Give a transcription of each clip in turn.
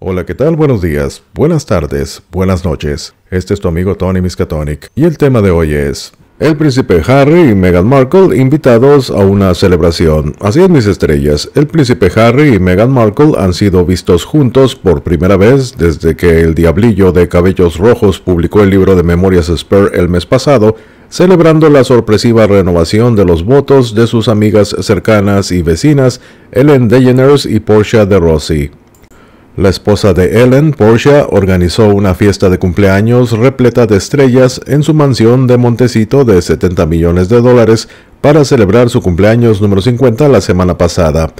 Hola, ¿qué tal? Buenos días, buenas tardes, buenas noches. Este es tu amigo Tony Miskatonic y el tema de hoy es el príncipe Harry y Meghan Markle invitados a una celebración. Así es, mis estrellas. El príncipe Harry y Meghan Markle han sido vistos juntos por primera vez desde que el diablillo de cabellos rojos publicó el libro de memorias Spare el mes pasado, celebrando la sorpresiva renovación de los votos de sus amigas cercanas y vecinas, Ellen DeGeneres y Portia de Rossi. La esposa de Ellen, Portia, organizó una fiesta de cumpleaños repleta de estrellas en su mansión de Montecito de 70 millones de dólares para celebrar su cumpleaños número 50 la semana pasada.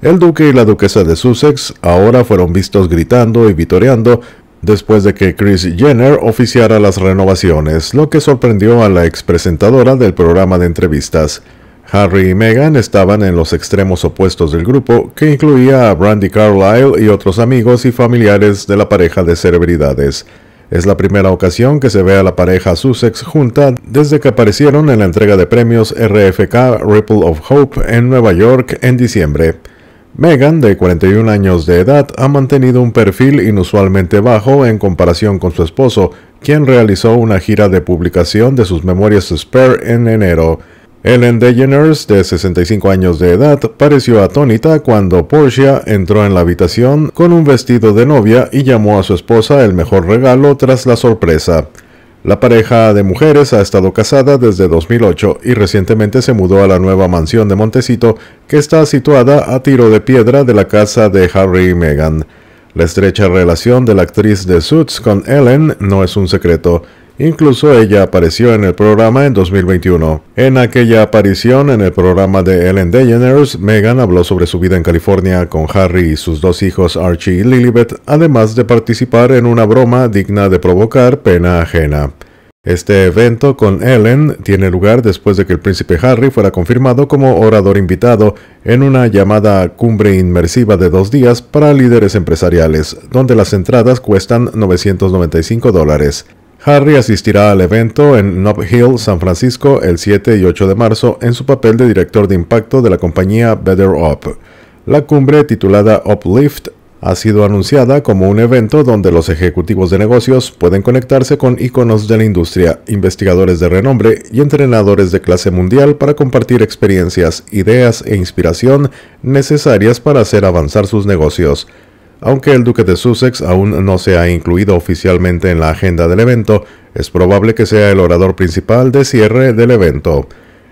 El duque y la duquesa de Sussex ahora fueron vistos gritando y vitoreando después de que Chris Jenner oficiara las renovaciones, lo que sorprendió a la expresentadora del programa de entrevistas. Harry y Meghan estaban en los extremos opuestos del grupo, que incluía a Brandy Carlyle y otros amigos y familiares de la pareja de celebridades. Es la primera ocasión que se ve a la pareja Sussex junta desde que aparecieron en la entrega de premios RFK Ripple of Hope en Nueva York en diciembre. Meghan, de 41 años de edad, ha mantenido un perfil inusualmente bajo en comparación con su esposo, quien realizó una gira de publicación de sus memorias Spare en enero. Ellen DeGeneres, de 65 años de edad, pareció atónita cuando Portia entró en la habitación con un vestido de novia y llamó a su esposa el mejor regalo tras la sorpresa. La pareja de mujeres ha estado casada desde 2008 y recientemente se mudó a la nueva mansión de Montecito que está situada a tiro de piedra de la casa de Harry y Meghan. La estrecha relación de la actriz de Suits con Ellen no es un secreto Incluso ella apareció en el programa en 2021. En aquella aparición en el programa de Ellen DeGeneres, Meghan habló sobre su vida en California con Harry y sus dos hijos Archie y Lilibet, además de participar en una broma digna de provocar pena ajena. Este evento con Ellen tiene lugar después de que el príncipe Harry fuera confirmado como orador invitado en una llamada cumbre inmersiva de dos días para líderes empresariales, donde las entradas cuestan 995 dólares. Harry asistirá al evento en Nob Hill, San Francisco, el 7 y 8 de marzo en su papel de director de impacto de la compañía Better Up. La cumbre titulada Uplift ha sido anunciada como un evento donde los ejecutivos de negocios pueden conectarse con íconos de la industria, investigadores de renombre y entrenadores de clase mundial para compartir experiencias, ideas e inspiración necesarias para hacer avanzar sus negocios. Aunque el duque de Sussex aún no se ha incluido oficialmente en la agenda del evento, es probable que sea el orador principal de cierre del evento.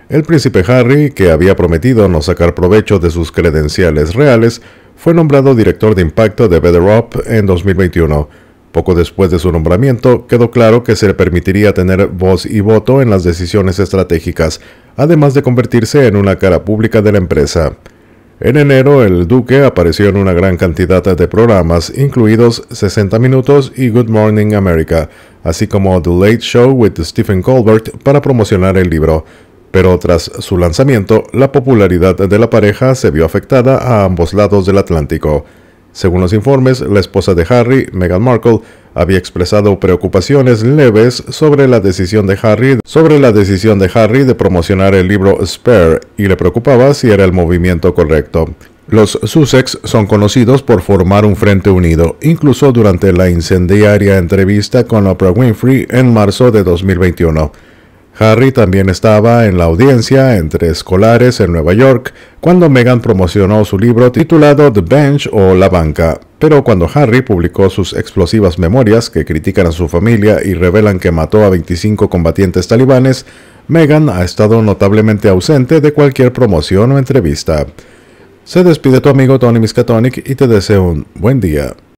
El príncipe Harry, que había prometido no sacar provecho de sus credenciales reales, fue nombrado director de impacto de Better Up en 2021. Poco después de su nombramiento, quedó claro que se le permitiría tener voz y voto en las decisiones estratégicas, además de convertirse en una cara pública de la empresa. En enero, el Duque apareció en una gran cantidad de programas, incluidos 60 Minutos y Good Morning America, así como The Late Show with Stephen Colbert para promocionar el libro. Pero tras su lanzamiento, la popularidad de la pareja se vio afectada a ambos lados del Atlántico. Según los informes, la esposa de Harry, Meghan Markle, había expresado preocupaciones leves sobre la decisión de Harry sobre la decisión de Harry de promocionar el libro Spare y le preocupaba si era el movimiento correcto. Los Sussex son conocidos por formar un frente unido, incluso durante la incendiaria entrevista con Oprah Winfrey en marzo de 2021. Harry también estaba en la audiencia entre escolares en Nueva York cuando Meghan promocionó su libro titulado The Bench o La Banca. Pero cuando Harry publicó sus explosivas memorias que critican a su familia y revelan que mató a 25 combatientes talibanes, Meghan ha estado notablemente ausente de cualquier promoción o entrevista. Se despide tu amigo Tony Miskatonic y te deseo un buen día.